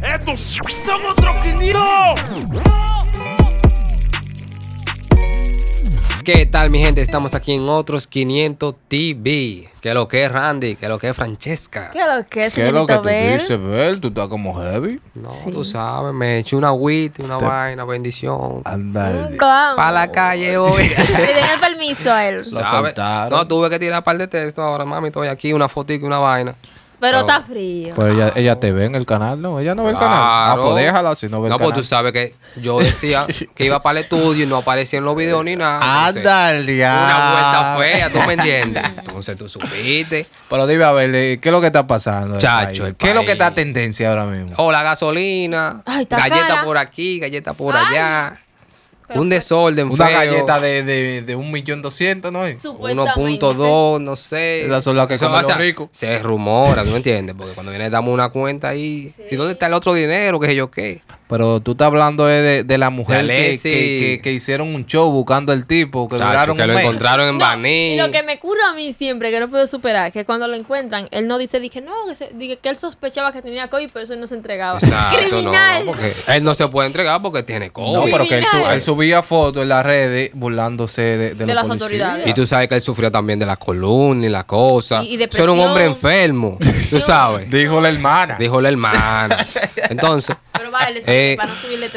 É Estos somos otro 500! ¿Qué tal mi gente? Estamos aquí en otros 500 TV. ¿Qué lo que es Randy? ¿Qué lo que es Francesca? ¿Qué lo que es ¿Qué lo que tú dices, Bel? ¿Tú estás como heavy? No, tú sabes, me eché una WIT, una vaina, bendición. Anda. Eh. ¿Cómo? Para la calle hoy. Me den el permiso a él. Lo No, tuve que tirar un par de textos ahora, mami. Estoy aquí, una fotito y una vaina. Pero está frío. Pues ella, ah. ella te ve en el canal, ¿no? Ella no ve el canal. Ah, pues déjala si no ve el No, pues tú sabes que yo decía que iba para el estudio y no aparecía en los videos ni nada. Ándale, el diablo. Una vuelta fea, ¿tú me entiendes? Entonces tú supiste. Pero dime a ver, eh, ¿qué es lo que está pasando? Chacho, ¿Qué es lo que está tendencia ahora mismo? O la gasolina, Ay, está galleta por aquí, galleta por allá un desorden Una galleta de, de, de 1.200.000, ¿no es? 1.2, no sé. Esas son las que son más ricos. Se rumora, ¿no entiendes? Porque cuando viene damos una cuenta ahí, ¿y dónde está el otro dinero? ¿Qué sé yo qué? Pero tú estás hablando de, de la mujer que, que, hicieron un show buscando al tipo, que que lo encontraron en no, Y lo que me cura a mí siempre, que no puedo superar, es que cuando lo encuentran, él no dice, dije, no, que, dije, que él sospechaba que tenía COVID, pero eso no se entregaba. ¡Criminal! él no se puede entregar porque tiene COVID. No, pero que él, él subía fotos en las redes burlándose de, de, las autoridades. Y tú sabes que él sufrió también de las columnas y las cosas. Y, y Eso era un hombre enfermo, tú sabes. Dijo la hermana. Dijo la hermana. Entonces... Eh,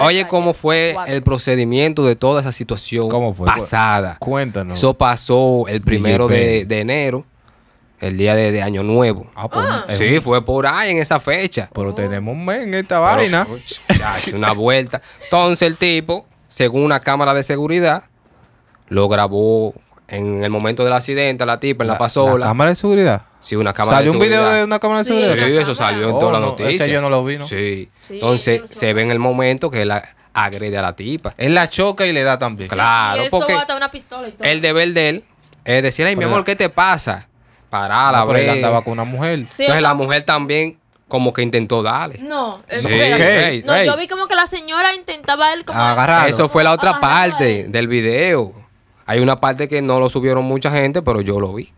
oye, ¿cómo fue el procedimiento de toda esa situación pasada? Cuéntanos. Eso pasó el primero de, enero. El día de, Año Nuevo. Ah, pues, ah. Sí, fue por ahí en esa fecha. Pero oh. tenemos un mes en esta vaina. una vuelta. Entonces el tipo, según una cámara de seguridad, lo grabó en el momento del accidente, la tipa en la, pasola. ¿La cámara de seguridad? Sí, una cámara ¿Salió un video de una cámara de seguridad? Sí, eso salió en oh, toda la noticia. yo no lo vi, Sí. Entonces, se ve en el momento que la agrede a la tipa. Él la choca y le da también. claro, porque una pistola el deber de él es decir, ay, mi amor, ¿qué te pasa? Pará, la bre él andaba con una mujer. Entonces, la mujer también como que intentó darle. No, eh, sí. no yo vi como que la señora intentaba él como... Eso fue la otra parte del video. Hay una parte que no lo subieron mucha gente, pero yo lo vi.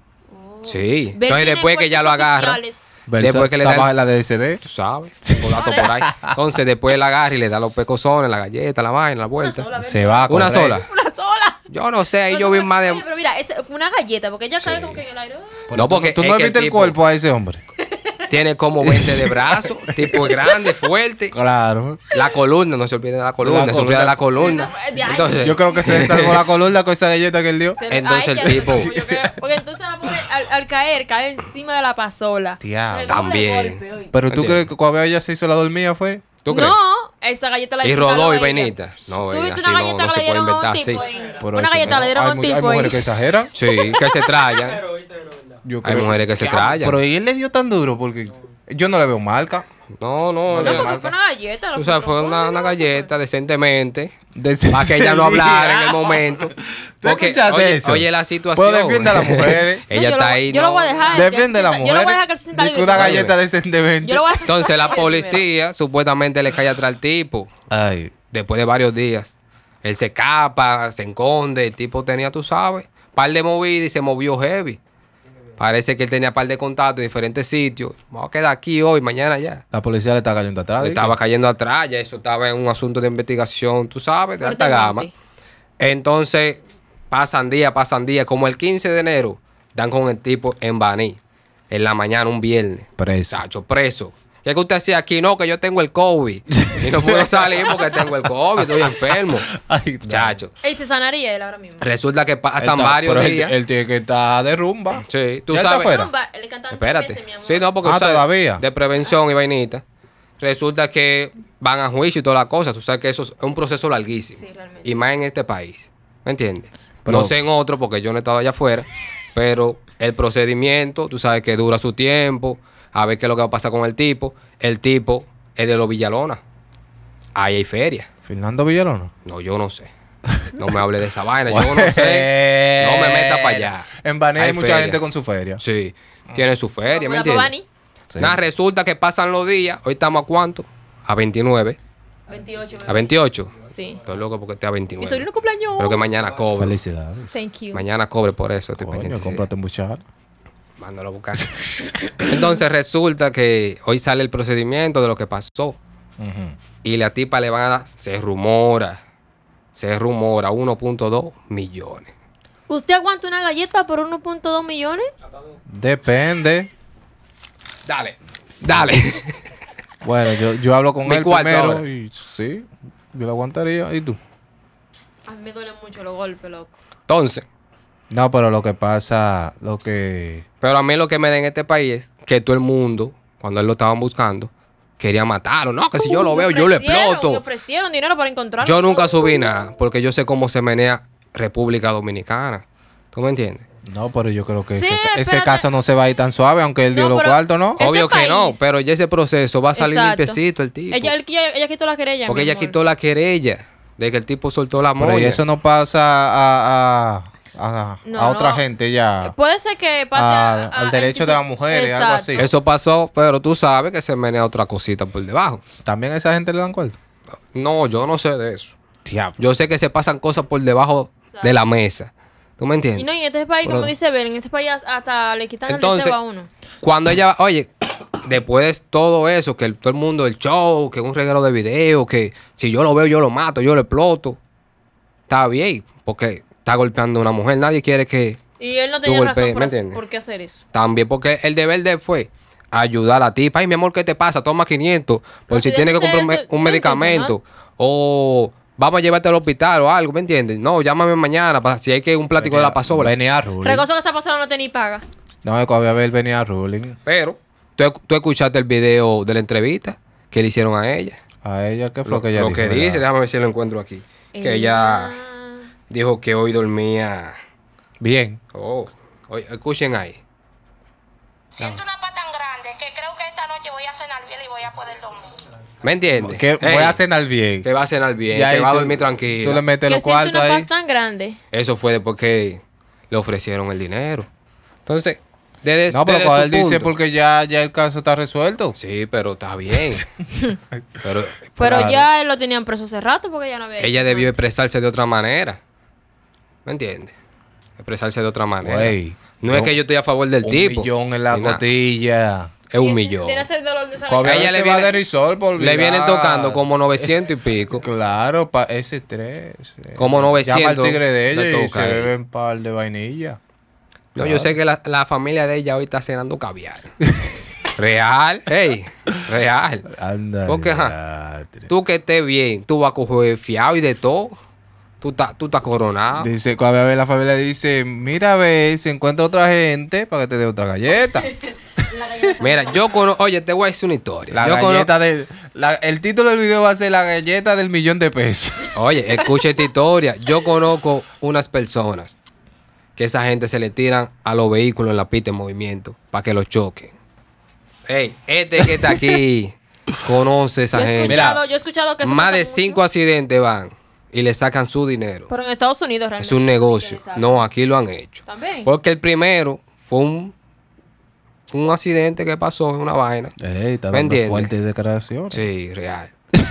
Sí. Entonces después que ya lo agarra. Después que le da. la DSD. Tú sabes. Entonces después la agarra y le da los pecosones, la galleta, la vaina, la vuelta. Se va. una sola. Una sola. Yo no sé, ahí yo vi más de. Pero mira, una galleta, porque ella sabe como que yo la aire. No, porque. Tú no viste el cuerpo a ese hombre. Tiene como 20 de brazo, tipo grande, fuerte. Claro. La columna, no se olviden de la columna, se olvida de la columna. Entonces, yo creo que se desarmó la columna con esa galleta que él dio. Entonces el tipo. Porque entonces la al, caer, cae encima de la pasola. Tía, también. Pero tú crees que cuando ella se hizo la dormida, fue. ¿Tú crees? No, esa galleta la Y rodó y vainita. No, tú viste una galleta no, le dieron un tipo. Una galleta le dieron a un tipo. Hay mujeres que exageran. Sí, que se trayan. Hay mujeres que se trayan. Pero él le dio tan duro porque. Yo no le veo marca. No, no. No, porque fue una galleta. O sea, fue una, una galleta decentemente. Para que ella no hablara en el momento. ¿Tú Porque, escuchaste oye, eso? Oye, la situación. defiende a las mujeres. ella está ahí. Yo lo voy a dejar. Defiende a las mujeres. Yo lo voy a dejar que se sienta libre. una galleta decentemente. Entonces, la policía supuestamente le cae atrás al tipo. Ay. Después de varios días. Él se escapa, se enconde. El tipo tenía, tú sabes, par de movidas y se movió heavy. Parece que él tenía un par de contactos en diferentes sitios. Vamos a quedar aquí hoy, mañana ya. La policía le está cayendo atrás. Le estaba cayendo atrás, ya eso estaba en un asunto de investigación, tú sabes, de alta gama. Entonces, pasan días, pasan días. Como el 15 de enero, dan con el tipo en Baní. En la mañana, un viernes. Preso. sacho preso. ¿Qué es que usted decía aquí, no, que yo tengo el COVID. Y no puedo salir porque tengo el COVID, estoy enfermo. Ay, Chacho. ¿Y se sanaría él ahora mismo. Resulta que pasan San varios días. Él, tiene que estar de rumba. Sí, tú sabes. Está el cantante Espérate. Sí, no, porque ah, todavía. De prevención y vainita. Resulta que van a juicio y todas las cosas. Tú sabes que eso es un proceso larguísimo. Sí, realmente. Y más en este país. ¿Me entiendes? no sé en otro porque yo no he estado allá afuera. pero el procedimiento, tú sabes que dura su tiempo a ver qué es lo que va a pasar con el tipo. El tipo es de los Villalona. Ahí hay feria. ¿Fernando Villalona? No, yo no sé. No me hable de esa vaina, yo no sé. No me meta para allá. En Bani hay, mucha gente con su feria. Sí, tiene su feria, ¿me entiendes? Bani? resulta que pasan los días. Hoy estamos a cuánto? A 29. 28. ¿A 28? Sí. Estoy loco porque estoy a 29. cumpleaños. Pero que mañana cobre. Felicidades. Thank you. Mañana cobre por eso. Coño, cómprate un buchar mándalo a buscar. Entonces resulta que hoy sale el procedimiento de lo que pasó. Y la tipa le van a dar, se rumora, se rumora 1.2 millones. ¿Usted aguanta una galleta por 1.2 millones? Depende. Dale, dale. Bueno, yo, hablo con un él primero y sí, yo lo aguantaría. ¿Y tú? A mí me duelen mucho los golpes, loco. Entonces, no, pero lo que pasa, lo que... Pero a mí lo que me da en este país es que todo el mundo, cuando él lo estaban buscando, quería matarlo. No, que si yo lo uh, veo, yo le exploto. Me ofrecieron dinero para encontrarlo. Yo nunca subí nada, porque yo sé cómo se menea República Dominicana. ¿Tú me entiendes? No, pero yo creo que ese, caso no se va a ir tan suave, aunque él dio lo cuarto, ¿no? Este Obvio que no, pero ya ese proceso va a salir un limpiecito el tipo. Ella, quitó la querella. Porque ella quitó la querella de que el tipo soltó la moneda. y eso no pasa a a, otra gente ya. Puede ser que pase al derecho de la mujer y algo así. Eso pasó, pero tú sabes que se menea otra cosita por debajo. ¿También a esa gente le dan cuenta No, yo no sé de eso. Yo sé que se pasan cosas por debajo de la mesa. ¿Tú me entiendes? Y no, en este país, como dice Ben, en este país hasta le quitan el el a uno. Cuando ella, oye, después todo eso, que todo el mundo, del show, que un regalo de video, que si yo lo veo, yo lo mato, yo lo exploto. Está bien, porque está golpeando a una mujer. Nadie quiere que. Y él no tenía golpees, razón por, hacer eso. También porque el deber de él fue ayudar a la tipa. Ay, mi amor, ¿qué te pasa? Toma 500. Por si, tienes tiene que comprar un, medicamento. O vamos a llevarte al hospital o algo, ¿me entiendes? No, llámame mañana para si hay que un plático de la pasola. Venía ruling. que esa pasola no tenía paga. No, a ver venía ruling. Pero, ¿tú, escuchaste el video de la entrevista que le hicieron a ella. ¿A ella qué fue lo, que ella dijo? Lo que dice, déjame ver si lo encuentro aquí. Que ella dijo que hoy dormía. Bien. Oh, hoy, escuchen ahí. Siento una paz tan grande que creo que esta noche voy a cenar bien y voy a poder dormir. ¿Me entiendes? Que voy a cenar bien. Que va a cenar bien, que va a dormir tranquilo. Tú le metes los ahí. una paz tan grande. Eso fue después que le ofrecieron el dinero. Entonces, desde No, pero cuando él dice porque ya, ya el caso está resuelto. Sí, pero está bien. pero pero ya lo tenían preso hace rato porque ya no había... Ella debió expresarse de otra manera. ¿Me entiendes? Expresarse de otra manera. no, es que yo estoy a favor del tipo. Un millón en la cotilla. Es un millón. Tienes el dolor de saber. ella le, viene, le vienen tocando como 900 y pico. Claro, para ese estrés. Como 900. Llama al tigre de ella se bebe un par de vainilla. No, yo sé que la, familia de ella hoy está cenando caviar. real, ey, real. anda Porque, tú que estés bien, tú vas a coger fiado y de todo. Tú estás coronado. Dice, cuando ver, la familia dice, mira a ver, se encuentra otra gente para que te dé otra galleta. Mira, yo conozco, oye, te voy a decir una historia. La galleta de, el título del video va a ser la galleta del millón de pesos. Oye, escucha esta historia. Yo conozco unas personas que esa gente se le tiran a los vehículos en la pista en movimiento para que los choquen. Ey, este que está aquí conoce a esa gente. Mira, más de cinco accidentes van y le sacan su dinero. Pero en Estados Unidos realmente. Es un negocio. No, aquí lo han hecho. También. Porque el primero fue un, un accidente que pasó, en una vaina. Ey, dando fuertes Sí, real.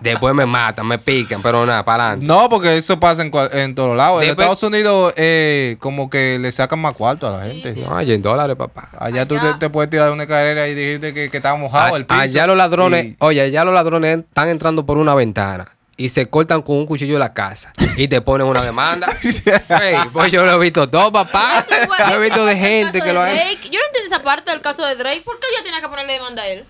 Después me matan, me pican, pero nada, para adelante. No, porque eso pasa en, todos lados. en Estados Unidos, eh, como que le sacan más cuarto a la gente. No, allá en dólares, papá. Allá, tú te, puedes tirar una carrera y dijiste que, que estaba mojado el piso. Allá los ladrones, oye, allá los ladrones están entrando por una ventana y se cortan con un cuchillo la casa y te ponen una demanda. pues yo lo he visto todo, papá. yo he visto de gente que lo ha hecho Yo no entiendo esa parte del caso de Drake. ¿Por qué ella tenía que ponerle demanda a él?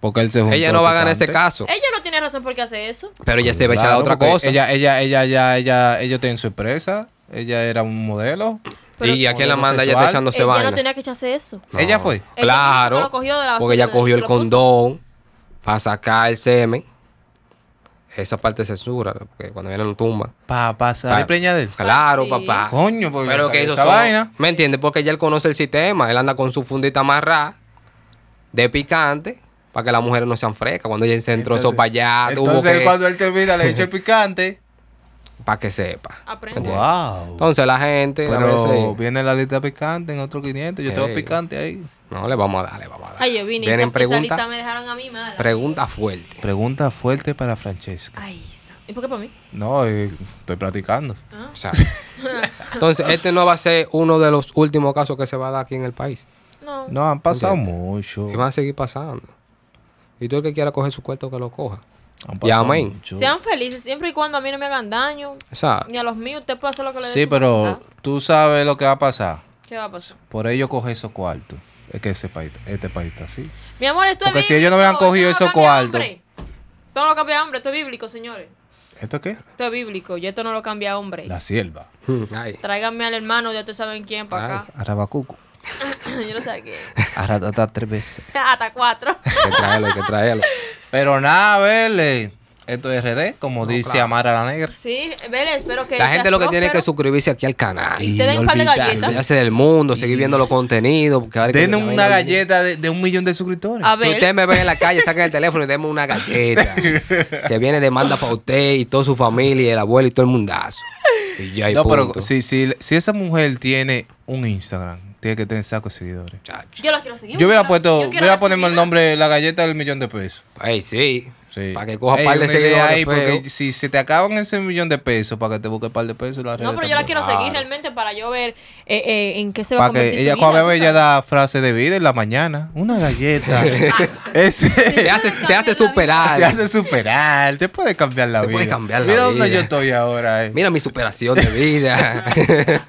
Porque él se juntó Ella no va a ganar ese caso. Ella no tiene razón por qué hace eso. Pero ella se va a echar a otra cosa. Ella, ella, ella, ella, ella, ella tiene su empresa. Ella era un modelo. y aquí la manda ella está echándose ella Ella no tenía que echarse eso. Ella fue. Claro. porque ella cogió el condón para sacar el semen esa parte censura, porque cuando vienen la tumba. ¿Papá pasar Claro, ah, papá. Coño, porque Pero que esa vaina. ¿Me entiendes? Porque ya él conoce el sistema. Él anda con su fundita amarrada de picante para que las mujeres no sean frescas. Cuando ella se entró eso para allá. Entonces, cuando él termina, le echa el picante para que sepa. Entonces la gente. viene la lista picante en otro 500. Yo tengo picante ahí. No, le vamos a dar, le vamos a dar. Ay, yo vine Vienen preguntas. me dejaron a mí mala. Pregunta fuerte. Pregunta fuerte para Francesca. ¿y por qué para mí? No, eh, estoy practicando. Ah. entonces, este no va a ser uno de los últimos casos que se va a dar aquí en el país. No. No, han pasado mucho. Y van a seguir pasando. Y tú el que quiera coger su cuarto, que lo coja. Sean felices siempre y cuando a mí no me hagan daño. Exacto. Ni a los míos, usted puede hacer lo que le dé. Sí, pero ¿Ah? tú sabes lo que va a pasar. ¿Qué va a pasar? Por ello coge esos cuartos. Es que ese país, este país está así. Mi amor, esto Porque si ellos no hubieran cogido esos cuartos. Esto no lo cambia hombre, esto es bíblico, señores. ¿Esto qué? Esto es bíblico, y esto no lo cambia hombre. La sierva. Hmm, Tráiganme al hermano, ya ustedes saben quién, para acá. Arabacuco. Yo no sé qué. hasta tres veces. hasta cuatro. que tráelo, que tráelo. Pero nada, vele. Esto es RD, como dice Amara la Negra. Sí, vele, espero que. La gente lo que tiene es que suscribirse aquí al canal. Y te den un par de del mundo, seguir viendo los contenidos. una galleta de, un millón de suscriptores. A Si usted me ve en la calle, saquen el teléfono y denme una galleta. que viene de manda para usted y toda su familia, y el abuelo y todo el mundazo. Y ya, y no, pero si esa mujer tiene un Instagram tiene que tener saco seguidores. Yo los quiero seguir. Yo hubiera puesto, hubiera ponerme el nombre La Galleta del Millón de Pesos. Ay, sí. Para que coja un par de seguidores. Ahí, porque si se te acaban ese millón de pesos, para que te busque un par de pesos. no, pero yo la quiero seguir realmente para yo ver eh, eh, en qué se va a convertir. ella, cuando ella da frase de vida en la mañana, una galleta. Ah, ese, te, hace, te hace superar. Te hace superar. Te puede cambiar la te vida. Puede cambiar la Mira dónde yo estoy ahora. Eh. Mira mi superación de vida.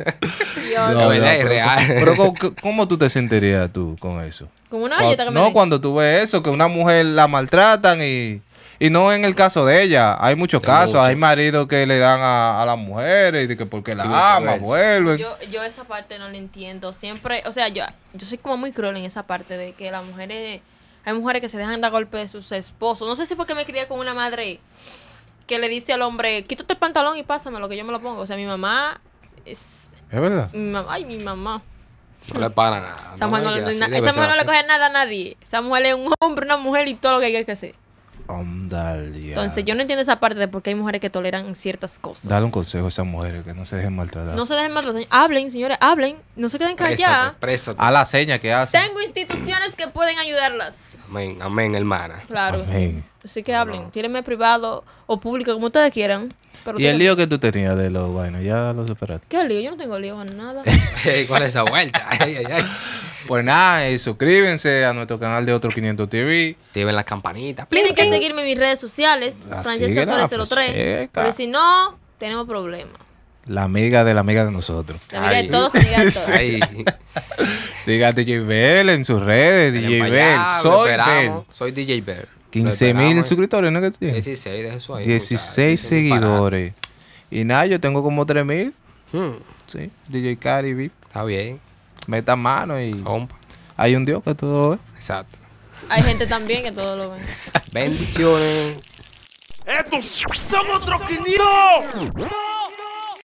la verdad es real. Pero, ¿cómo tú te sentirías tú con eso? Como una galleta que me No, cuando tú ves eso, que una mujer la maltratan y y no en el caso de ella, hay muchos casos, hay maridos que le dan a, las mujeres y que porque la ama, vuelven. Yo, yo esa parte no la entiendo. Siempre, o sea, yo, yo soy como muy cruel en esa parte de que las mujeres, hay mujeres que se dejan dar golpe de sus esposos. No sé si porque me crié con una madre que le dice al hombre, quítate el pantalón y pásame lo que yo me lo pongo. O sea, mi mamá es... ¿Es verdad? Mi mamá, ay, mi mamá. No le para nada. Esa mujer no, le coge nada a nadie. Esa mujer es un hombre, una mujer y todo lo que hay que hacer. Entonces, yo no entiendo esa parte de por qué hay mujeres que toleran ciertas cosas. Dale un consejo a esas mujeres que no se dejen maltratar. No se dejen maltratar. Hablen, señores, hablen. No se queden calladas. A la seña que hacen. Tengo instituciones que pueden ayudarlas. Amén, hermana. Claro. Así que hablen. Tírenme privado o público, como ustedes quieran. ¿Y el lío que tú tenías de los vainos? Ya lo superaste. ¿Qué lío? Yo no tengo lío en nada. ¿Cuál es esa vuelta? ay, ay, ay. Pues nada, y eh, suscríbanse a nuestro canal de Otro 500 TV. Tiven la campanita. Pues. Tienen que seguirme en mis redes sociales, la ah, Francesca Suárez 03. Pues, Porque si no, tenemos problemas. La amiga de la amiga de nosotros. La amiga de todos, amiga todos. Siga a DJ Bell en sus redes, DJ Bell. Soy Soy DJ Bell. 15 mil suscriptores, ¿no? Que 16, eso ahí. 16 seguidores. Y nada, yo tengo como 3 mil. Hmm. Sí, DJ Caribe. Está bien metan mano y. Hay un Dios que todo lo ve. Exacto. Hay gente también que todo lo ve. Bendiciones. ¡Estos somos otros